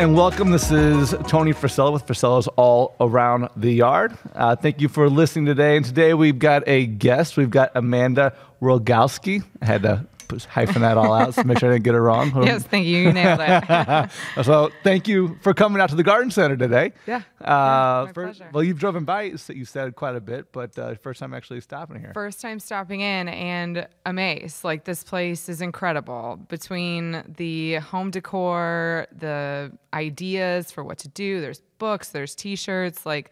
and welcome. This is Tony Frisella with Frisella's All Around the Yard. Uh, thank you for listening today. And today we've got a guest. We've got Amanda Rogalski. I had to hyphen that all out to so make sure I didn't get it wrong. yes, thank you. You nailed it. so thank you for coming out to the Garden Center today. Yeah. Uh, my pleasure. Well, you've driven by, you said quite a bit, but uh, first time actually stopping here. First time stopping in and amazed. Like this place is incredible between the home decor, the ideas for what to do. There's books, there's t-shirts, like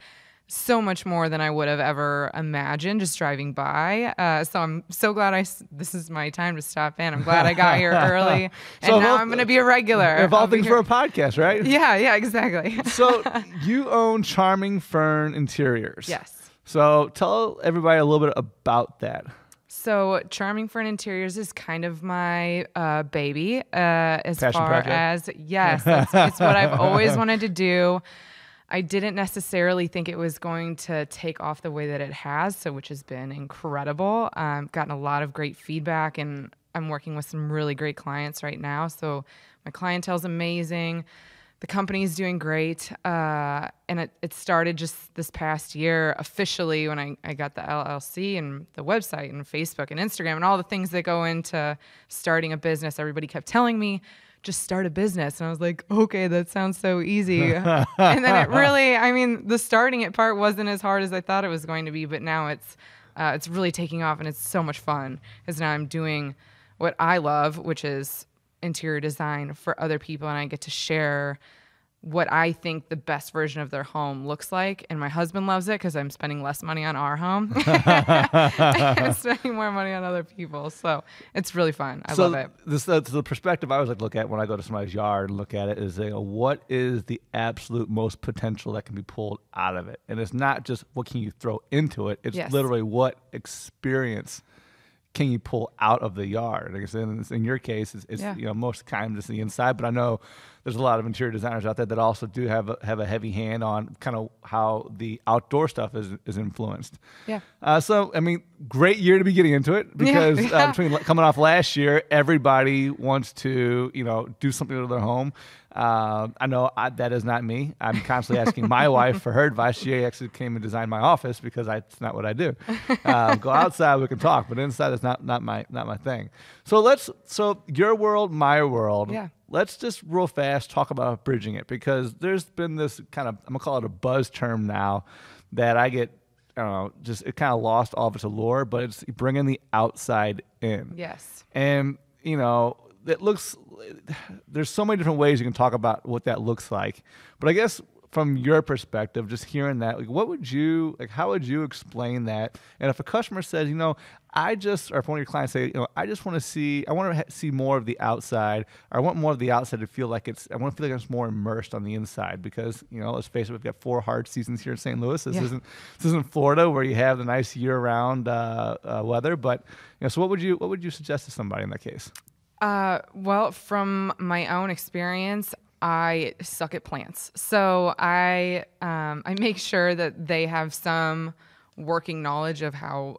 so much more than I would have ever imagined just driving by. Uh, so I'm so glad I, this is my time to stop in. I'm glad I got here early. and so now all, I'm going to be a regular. If all things for a podcast, right? Yeah, yeah, exactly. so you own Charming Fern Interiors. Yes. So tell everybody a little bit about that. So, Charming Fern Interiors is kind of my uh, baby uh, as Passion far project. as, yes, it's what I've always wanted to do. I didn't necessarily think it was going to take off the way that it has, so which has been incredible. Um, gotten a lot of great feedback, and I'm working with some really great clients right now. So my clientele's amazing. The company is doing great, uh, and it, it started just this past year officially when I, I got the LLC and the website and Facebook and Instagram and all the things that go into starting a business. Everybody kept telling me, just start a business. And I was like, okay, that sounds so easy. and then it really, I mean, the starting it part wasn't as hard as I thought it was going to be, but now it's uh, it's really taking off and it's so much fun because now I'm doing what I love, which is interior design for other people, and I get to share what I think the best version of their home looks like. And my husband loves it because I'm spending less money on our home and spending more money on other people. So it's really fun. I so love it. This, uh, the perspective I always like look at when I go to somebody's yard and look at it is what is the absolute most potential that can be pulled out of it? And it's not just what can you throw into it, it's yes. literally what experience can you pull out of the yard? Like I said, in your case, it's, it's yeah. you know most times it's the inside, but I know there's a lot of interior designers out there that also do have a, have a heavy hand on kind of how the outdoor stuff is, is influenced. Yeah. Uh, so, I mean, great year to be getting into it because yeah, Uh, between coming off last year, everybody wants to, you know, do something with their home. Uh, I know I, that is not me. I'm constantly asking my wife for her advice. She actually came and designed my office because I, it's not what I do. Uh, go outside, we can talk, but inside is not not my not my thing. So let's so your world, my world. Yeah let's just real fast talk about bridging it because there's been this kind of I'm gonna call it a buzz term now that I get I don't know just it kind of lost all of its allure, but it's bringing the outside in. Yes, and you know it looks there's so many different ways you can talk about what that looks like, but I guess from your perspective, just hearing that, like what would you like how would you explain that? And if a customer says, you know, I just, or if one of your clients say, you know, I just want to see, I want to see more of the outside, or I want more of the outside to feel like it's, I want to feel like I'm more immersed on the inside because, you know, let's face it, we've got four hard seasons here in St. Louis. This yeah. isn't, this isn't Florida where you have the nice year-round uh, uh, weather, but, you know, so what would you, what would you suggest to somebody in that case? Uh, well, from my own experience, I suck at plants. So I um, I make sure that they have some working knowledge of how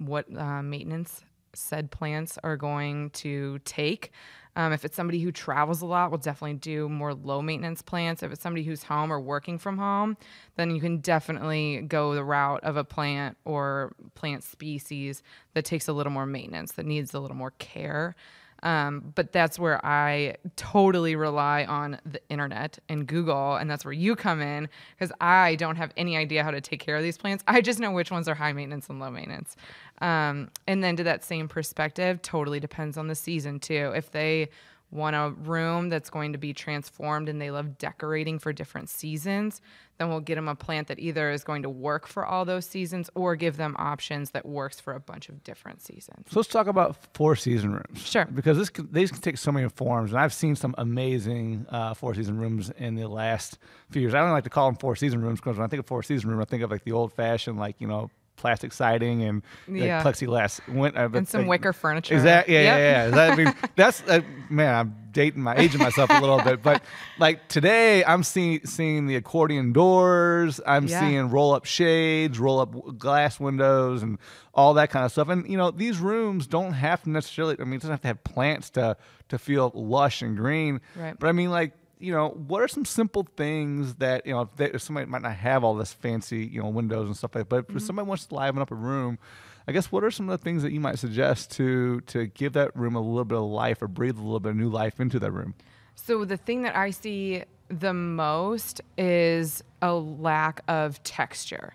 what uh, maintenance said plants are going to take. Um, if it's somebody who travels a lot, we'll definitely do more low maintenance plants. If it's somebody who's home or working from home, then you can definitely go the route of a plant or plant species that takes a little more maintenance, that needs a little more care. Um, but that's where I totally rely on the internet and Google, and that's where you come in because I don't have any idea how to take care of these plants. I just know which ones are high maintenance and low maintenance. Um, and then to that same perspective, totally depends on the season too. If they want a room that's going to be transformed and they love decorating for different seasons, then we'll get them a plant that either is going to work for all those seasons or give them options that works for a bunch of different seasons. So let's talk about four season rooms. Sure. Because this can, these can take so many forms, and I've seen some amazing uh, four season rooms in the last few years. I don't like to call them four season rooms because when I think of four season room, I think of like the old fashioned, like you know plastic siding and like, uh, plexiglass went uh, and some wicker furniture. Exactly. Yeah, yep. yeah, yeah. I mean, that's uh, man. I'm dating my aging myself a little bit, but like today, I'm seeing seeing the accordion doors. I'm yeah. seeing roll up shades, roll up glass windows, and all that kind of stuff. And you know, these rooms don't have to necessarily. I mean, it doesn't have to have plants to to feel lush and green. Right. But I mean, like you know, what are some simple things that you know if, they, if somebody might not have all this fancy you know windows and stuff like that, but mm-hmm. if somebody wants to liven up a room. I guess what are some of the things that you might suggest to to give that room a little bit of life or breathe a little bit of new life into that room? So the thing that I see the most is a lack of texture.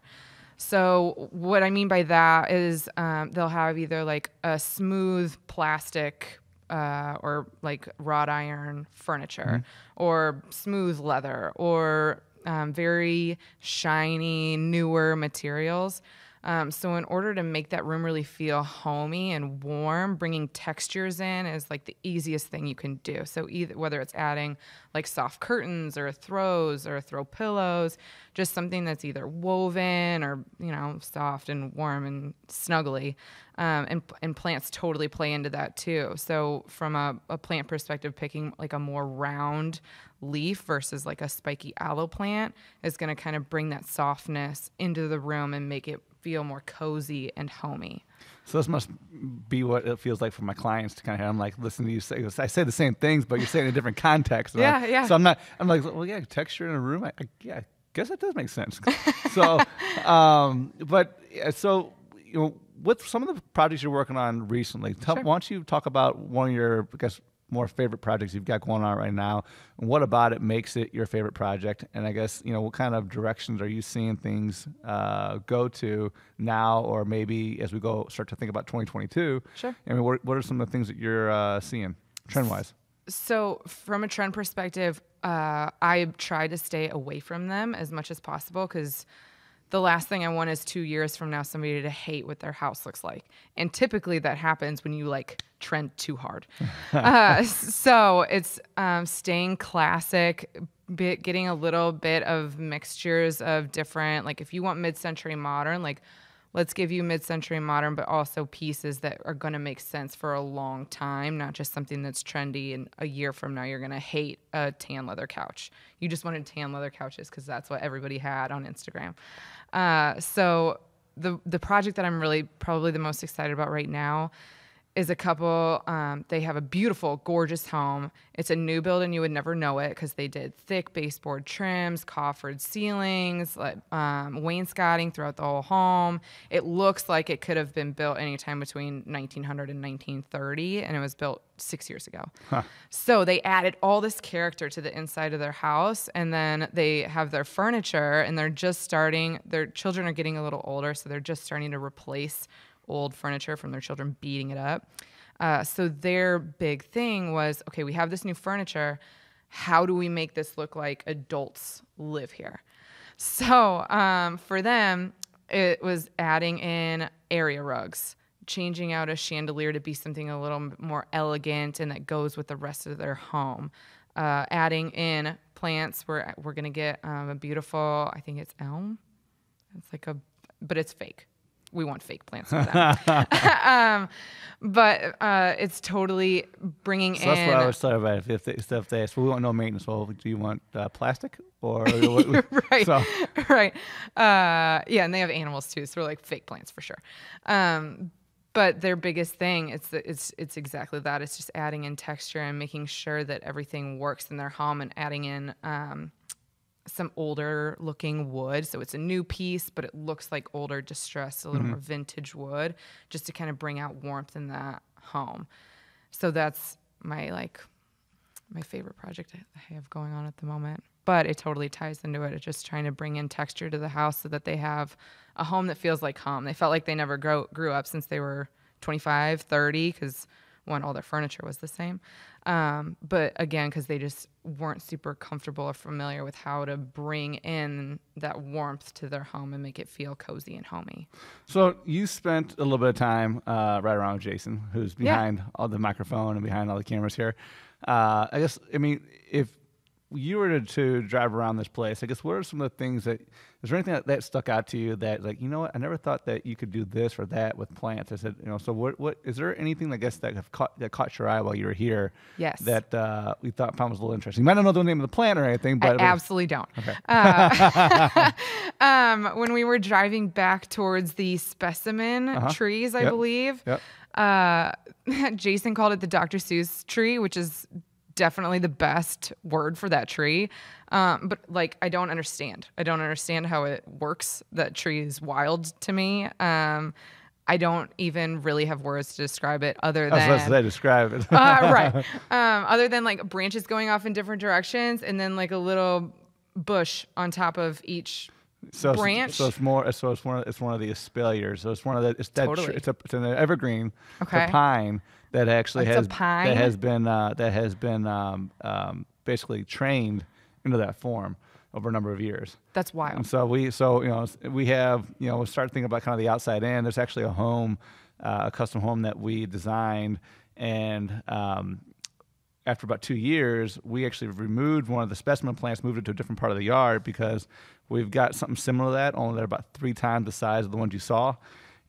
So what I mean by that is um, they'll have either like a smooth plastic uh, or like wrought iron furniture mm-hmm. or smooth leather or um, very shiny, newer materials. Um, so, in order to make that room really feel homey and warm, bringing textures in is like the easiest thing you can do. So, either whether it's adding like soft curtains or throws or throw pillows, just something that's either woven or, you know, soft and warm and snuggly. Um, and, and plants totally play into that too. So, from a, a plant perspective, picking like a more round leaf versus like a spiky aloe plant is going to kind of bring that softness into the room and make it feel more cozy and homey. So this must be what it feels like for my clients to kind of. Hear. I'm like, listen to you say I say the same things, but you're saying in a different context. yeah, I, yeah. So I'm not. I'm like, well, yeah, texture in a room. I, I yeah, I guess that does make sense. so, um, but so you know, with some of the projects you're working on recently, sure. why don't you talk about one of your, I guess, more favorite projects you've got going on right now? And what about it makes it your favorite project? And I guess, you know, what kind of directions are you seeing things uh, go to now or maybe as we go start to think about 2022? Sure. I mean, what, what are some of the things that you're uh, seeing trend wise? So, from a trend perspective, uh, I try to stay away from them as much as possible because the last thing I want is two years from now somebody to hate what their house looks like. And typically that happens when you like trend too hard. uh, so it's um, staying classic, bit, getting a little bit of mixtures of different, like if you want mid century modern, like let's give you mid-century modern but also pieces that are going to make sense for a long time not just something that's trendy and a year from now you're going to hate a tan leather couch you just wanted tan leather couches because that's what everybody had on instagram uh, so the, the project that i'm really probably the most excited about right now is a couple. Um, they have a beautiful, gorgeous home. It's a new build, and you would never know it because they did thick baseboard trims, coffered ceilings, like, um, wainscoting throughout the whole home. It looks like it could have been built anytime between 1900 and 1930, and it was built six years ago. Huh. So they added all this character to the inside of their house, and then they have their furniture, and they're just starting. Their children are getting a little older, so they're just starting to replace old furniture from their children beating it up. Uh, so their big thing was okay, we have this new furniture. How do we make this look like adults live here? So um, for them, it was adding in area rugs, changing out a chandelier to be something a little more elegant and that goes with the rest of their home. Uh, adding in plants, we're we're gonna get um, a beautiful. I think it's elm. It's like a, but it's fake we want fake plants for that, um, but uh, it's totally bringing so in. That's what I was talking about. If they, if they ask, well, we want no maintenance, well, do you want uh, plastic or right, so. right, uh, yeah, and they have animals too, so they're like fake plants for sure. Um, but their biggest thing it's the, it's it's exactly that. It's just adding in texture and making sure that everything works in their home and adding in. Um, some older looking wood. So it's a new piece, but it looks like older, distressed, a little mm-hmm. more vintage wood, just to kind of bring out warmth in that home. So that's my like my favorite project I have going on at the moment. But it totally ties into it. It's just trying to bring in texture to the house so that they have a home that feels like home. They felt like they never grow, grew up since they were 25, 30, because one, all their furniture was the same. Um, but again, because they just weren't super comfortable or familiar with how to bring in that warmth to their home and make it feel cozy and homey. So you spent a little bit of time uh, right around with Jason, who's behind yeah. all the microphone and behind all the cameras here. Uh, I guess, I mean, if you were to drive around this place, I guess what are some of the things that is there anything that, that stuck out to you that like you know what I never thought that you could do this or that with plants? I said you know so what what is there anything I guess that have caught that caught your eye while you were here? Yes, that uh, we thought found was a little interesting. You might not know the name of the plant or anything, but I absolutely don't. Okay. Uh, um, when we were driving back towards the specimen uh-huh. trees, I yep. believe. Yep. Uh, Jason called it the Dr. Seuss tree, which is definitely the best word for that tree. Um, but like, I don't understand. I don't understand how it works. That tree is wild to me. Um, I don't even really have words to describe it other than. That's what I describe it. uh, right. Um, other than like branches going off in different directions and then like a little bush on top of each so branch. It's, so it's more. So it's one. Of, it's one of the espaliers. So it's one of the. It's that. Totally. Tr- it's, a, it's an evergreen. Okay. pine that actually it's has that has been uh, that has been um, um, basically trained into that form over a number of years. That's wild. And so we so you know we have you know we start thinking about kind of the outside in. There's actually a home, uh, a custom home that we designed, and um, after about two years, we actually removed one of the specimen plants, moved it to a different part of the yard because we've got something similar to that. Only they're about three times the size of the ones you saw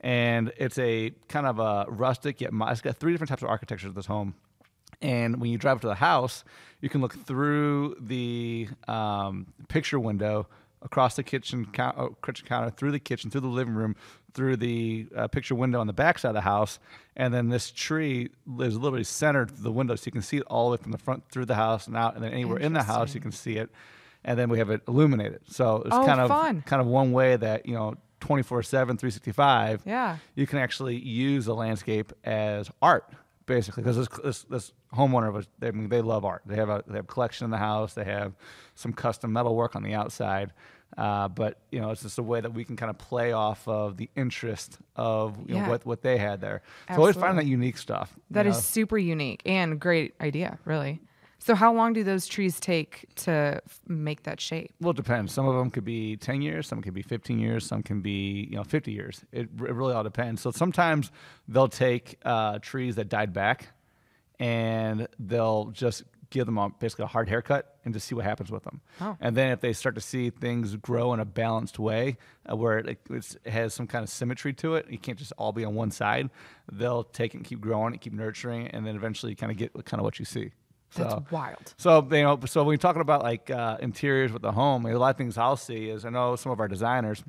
and it's a kind of a rustic yet it's got three different types of architecture to this home. And when you drive up to the house, you can look through the um, picture window across the kitchen, uh, kitchen counter, through the kitchen, through the living room, through the uh, picture window on the back side of the house. And then this tree is literally centered through the window. So you can see it all the way from the front through the house and out. And then anywhere in the house, you can see it. And then we have it illuminated. So it's oh, kind of fun. kind of one way that, you know, 24 7, 365, yeah. you can actually use the landscape as art, basically. Because this, this, this, homeowner, was, they, I mean, they love art. They have, a, they have collection in the house, they have some custom metal work on the outside. Uh, but you know, it's just a way that we can kind of play off of the interest of yeah. know, what what they had there. Absolutely. So always find that unique stuff. That is know? super unique and great idea, really. So how long do those trees take to f- make that shape? Well, it depends. Some of them could be 10 years, some could be 15 years, some can be you know 50 years. It, r- it really all depends. So sometimes they'll take uh, trees that died back, and they'll just give them a, basically a hard haircut and just see what happens with them. Oh. And then if they start to see things grow in a balanced way, uh, where it, it, has some kind of symmetry to it, you can't just all be on one side. They'll take it and keep growing and keep nurturing, it, and then eventually kind of get kind of what you see. So, That's wild. So you know, so when you're talking about like uh, interiors with the home, a lot of things I'll see is I know some of our designers,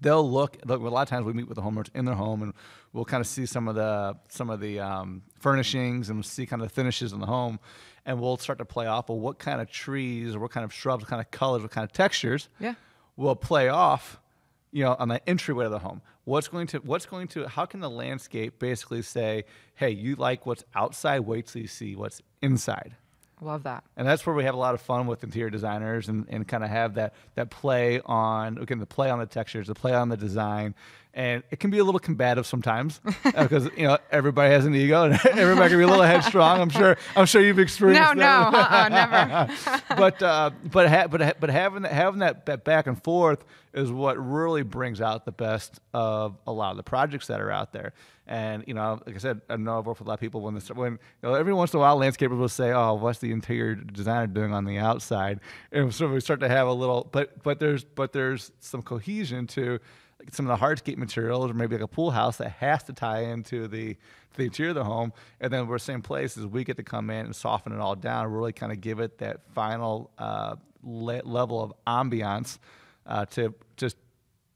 they'll look. look a lot of times we meet with the homeowners in their home, and we'll kind of see some of the some of the um, furnishings and we'll see kind of the finishes in the home, and we'll start to play off of what kind of trees or what kind of shrubs, what kind of colors, what kind of textures. Yeah. Will play off you know, on the entryway of the home. What's going to, what's going to, how can the landscape basically say, hey, you like what's outside, wait till you see what's inside? Love that. And that's where we have a lot of fun with interior designers and, and kind of have that that play on again the play on the textures, the play on the design. And it can be a little combative sometimes because uh, you know everybody has an ego and everybody can be a little headstrong. I'm sure. I'm sure you've experienced. No, that. no, uh-uh, never. but uh, but ha- but ha- but having that, having that, that back and forth is what really brings out the best of a lot of the projects that are out there. And you know, like I said, I know I've worked with a lot of people when the, when you know, every once in a while landscapers will say, "Oh, what's the interior designer doing on the outside?" And so we start to have a little, but but there's but there's some cohesion to like some of the hardscape materials, or maybe like a pool house that has to tie into the to the interior of the home. And then we're the same places we get to come in and soften it all down, really kind of give it that final uh, le- level of ambiance uh, to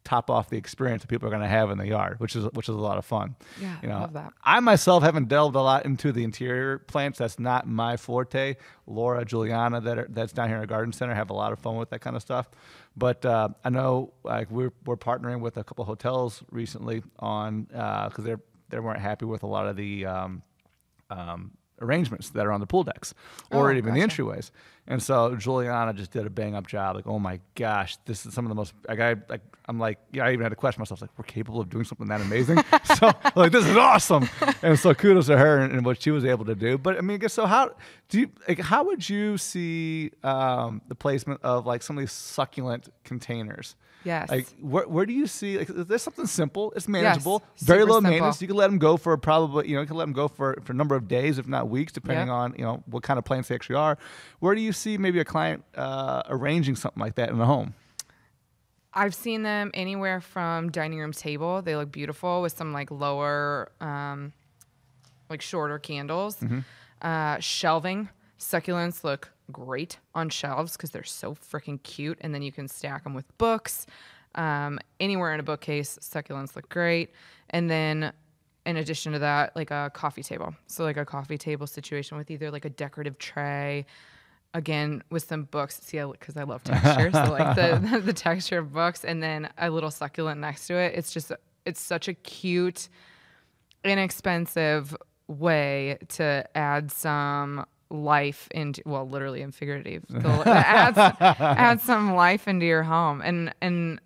top off the experience that people are going to have in the yard, which is which is a lot of fun. Yeah, you know, I love that. I myself haven't delved a lot into the interior plants. That's not my forte. Laura, Juliana, that are, that's down here in our garden center, have a lot of fun with that kind of stuff. But uh, I know like we're we're partnering with a couple hotels recently on because uh, they're they weren't happy with a lot of the. Um, um, arrangements that are on the pool decks or oh, even gotcha. the entryways. And so Juliana just did a bang up job. Like, oh my gosh, this is some of the most. Like, I, like, I'm like, yeah, I even had to question myself. Like, we're capable of doing something that amazing. so, like, this is awesome. And so, kudos to her and, and, what she was able to do. But I mean, I guess so. How do you like? How would you see um, the placement of like some of these succulent containers? Yes. Like, where, where do you see? Like, there's something simple. It's manageable. Yes, very low simple. maintenance. You can let them go for probably. You know, you can let them go for for a number of days, if not weeks, depending yeah. on you know what kind of plants they actually are. Where do you see maybe a client uh, arranging something like that in the home? I've seen them anywhere from dining room table. They look beautiful with some like lower, um, like shorter candles. Mm-hmm. Uh, shelving succulents look great on shelves because they're so freaking cute, and then you can stack them with books. Um, anywhere in a bookcase, succulents look great. And then in addition to that, like a coffee table. So like a coffee table situation with either like a decorative tray, again with some books. See, because I, I, love texture, so like the the texture of books, and then a little succulent next to it. It's just it's such a cute, inexpensive way to add some life into well literally and figurative add, add some life into your home and and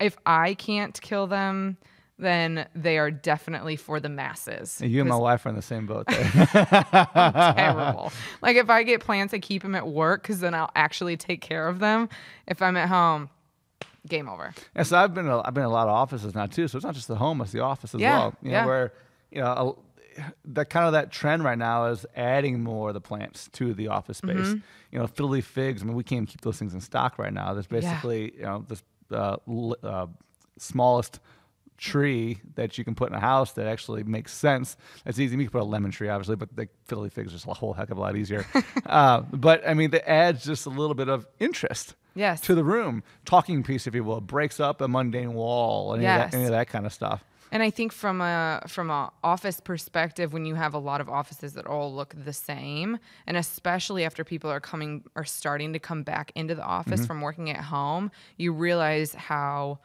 if i can't kill them then they are definitely for the masses. You and my wife are in the same boat there. terrible. Like if I get plants, I keep them at work because then I'll actually take care of them. If I'm at home, game over. And so I've been a, I've been in a lot of offices now too. So it's not just the home, it's the office as yeah, well. You know, yeah. where you know that kind of that trend right now is adding more of the plants to the office mm-hmm. space. Mm-hmm. You know, Philly figs. I mean, we can't keep those things in stock right now. There's basically yeah. you know this uh, uh, smallest tree that you can put in a house that actually makes sense. That's easy. You can put a lemon tree, obviously, but the Philly fig's just a whole heck of a lot easier. uh, but I mean, it adds just a little bit of interest. Yes. To the room, talking piece, if you will, breaks up a mundane wall, any, yes. of that, any of that kind of stuff. And I think from a from a office perspective, when you have a lot of offices that all look the same, and especially after people are coming are starting to come back into the office mm-hmm. from working at home, you realize how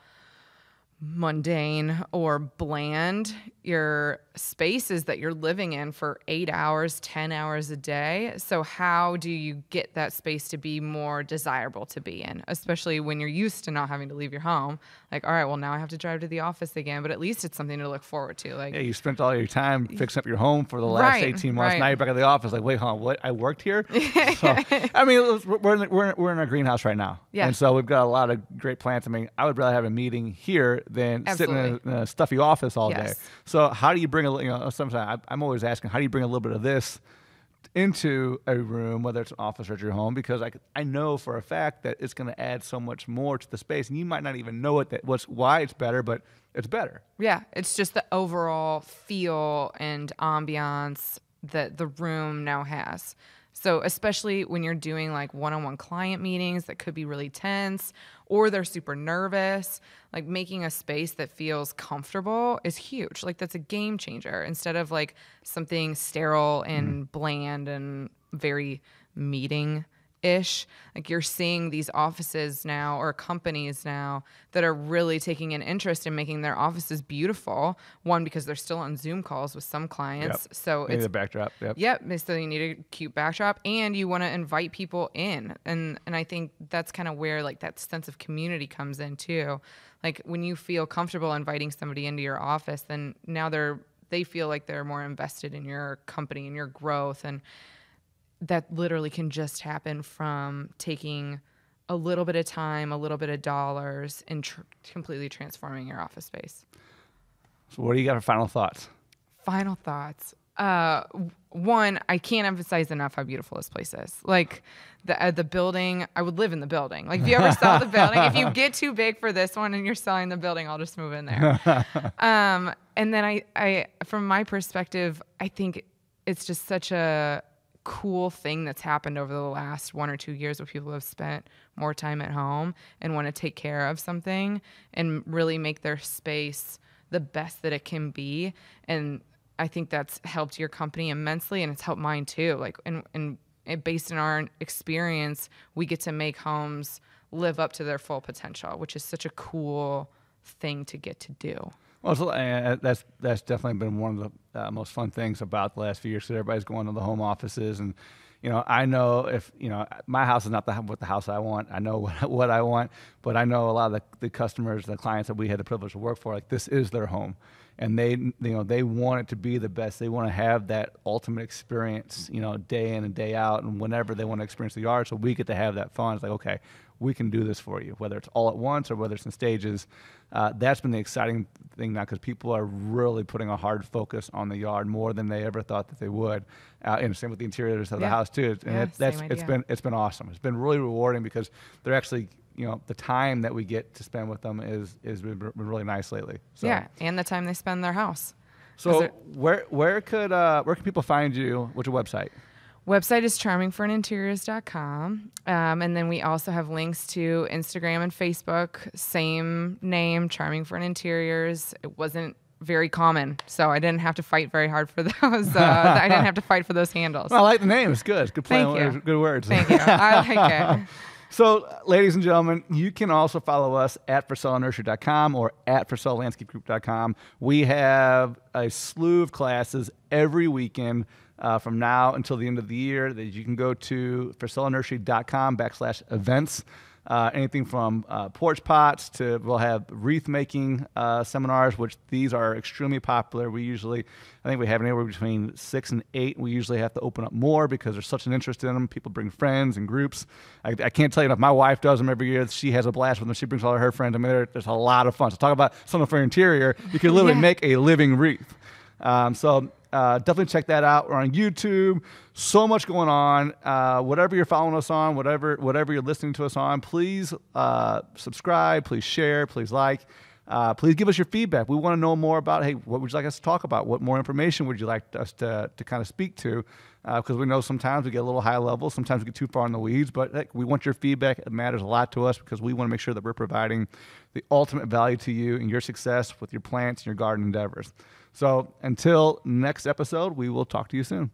mundane or bland your spaces that you're living in for eight hours, 10 hours a day. So, how do you get that space to be more desirable to be in, especially when you're used to not having to leave your home? Like, all right, well, now I have to drive to the office again, but at least it's something to look forward to. Like, yeah, you spent all your time fixing up your home for the last right, 18 months. Right. Now you're back at the office. Like, wait, huh, what? I worked here? so, I mean, we're in, we're, in, we're in our greenhouse right now. Yeah. And so, we've got a lot of great plants. I mean, I would rather have a meeting here than Absolutely. sitting in a, in a, stuffy office all yes. day. So how do you bring a you know sometimes I, I'm always asking how do you bring a little bit of this into a room, whether it's an office or your home, because I, I know for a fact that it's going to add so much more to the space, and you might not even know it that what's why it's better, but it's better. Yeah, it's just the overall feel and ambiance that the room now has. So especially when you're doing like one-on-one client meetings that could be really tense, or they're super nervous. Like making a space that feels comfortable is huge. Like that's a game changer instead of like something sterile and mm-hmm. bland and very meeting ish. Like you're seeing these offices now or companies now that are really taking an interest in making their offices beautiful. One because they're still on Zoom calls with some clients, yep. so it's a backdrop. Yep. Yep. So you need a cute backdrop, and you want to invite people in, and and I think that's kind of where like that sense of community comes in too. Like when you feel comfortable inviting somebody into your office, then now they're they feel like they're more invested in your company and your growth and that literally can just happen from taking a little bit of time, a little bit of dollars, and tr- completely transforming your office space. So, what do you got for final thoughts? Final thoughts. Uh, one, I can't emphasize enough how beautiful this place is. Like the uh, the building, I would live in the building. Like if you ever sell the building, if you get too big for this one and you're selling the building, I'll just move in there. um, and then I, I, from my perspective, I think it's just such a cool thing that's happened over the last one or two years where people have spent more time at home and want to take care of something and really make their space the best that it can be. And I think that's helped your company immensely and it's helped mine too. Like and and based on our experience, we get to make homes live up to their full potential, which is such a cool thing to get to do. Well, uh, uh, that's that's definitely been one of the uh, most fun things about the last few years. That everybody's going to the home offices, and you know, I know if you know my house is not the what the house I want. I know what, what I want, but I know a lot of the, the customers, the clients that we had the privilege to work for, like this is their home, and they you know they want it to be the best. They want to have that ultimate experience, you know, day in and day out, and whenever they want to experience the yard. So we get to have that fun. It's like okay, we can do this for you, whether it's all at once or whether it's in stages uh, that's been the exciting thing now because people are really putting a hard focus on the yard more than they ever thought that they would. Uh, and same with the interiors of yeah. the house too. And yeah, it, that's it's been it's been awesome. It's been really rewarding because they're actually you know the time that we get to spend with them is is been really nice lately. So. Yeah, and the time they spend in their house. So where where could uh, where can people find you? What's your website? website is charmingforaninteriors.com. Um, and then we also have links to Instagram and Facebook, same name, Charming for an Interiors. It wasn't very common, so I didn't have to fight very hard for those. Uh, I didn't have to fight for those handles. Well, I like the name. It's good. good play. Thank you. Good words. Thank you. I like it. So, ladies and gentlemen, you can also follow us at ForcellaNursery.com or at ForcellaLandscapeGroup.com. We have a slew of classes every weekend uh, from now until the end of the year that you can go to priscillanursery.com backslash events. Uh, anything from uh, porch pots to we'll have wreath making uh, seminars, which these are extremely popular. We usually, I think we have anywhere between six and eight. We usually have to open up more because there's such an interest in them. People bring friends and groups. I, I can't tell you enough. My wife does them every year. She has a blast with them. She brings all her friends. I mean, there's a lot of fun. So talk about something for interior. You can literally yeah. make a living wreath. Um, so uh, definitely check that out. We're on YouTube. So much going on. Uh, whatever you're following us on, whatever whatever you're listening to us on, please uh, subscribe. Please share. Please like. Uh, please give us your feedback. We want to know more about. Hey, what would you like us to talk about? What more information would you like us to to kind of speak to? Because uh, we know sometimes we get a little high level, sometimes we get too far in the weeds. But we want your feedback. It matters a lot to us because we want to make sure that we're providing the ultimate value to you and your success with your plants and your garden endeavors. So until next episode, we will talk to you soon.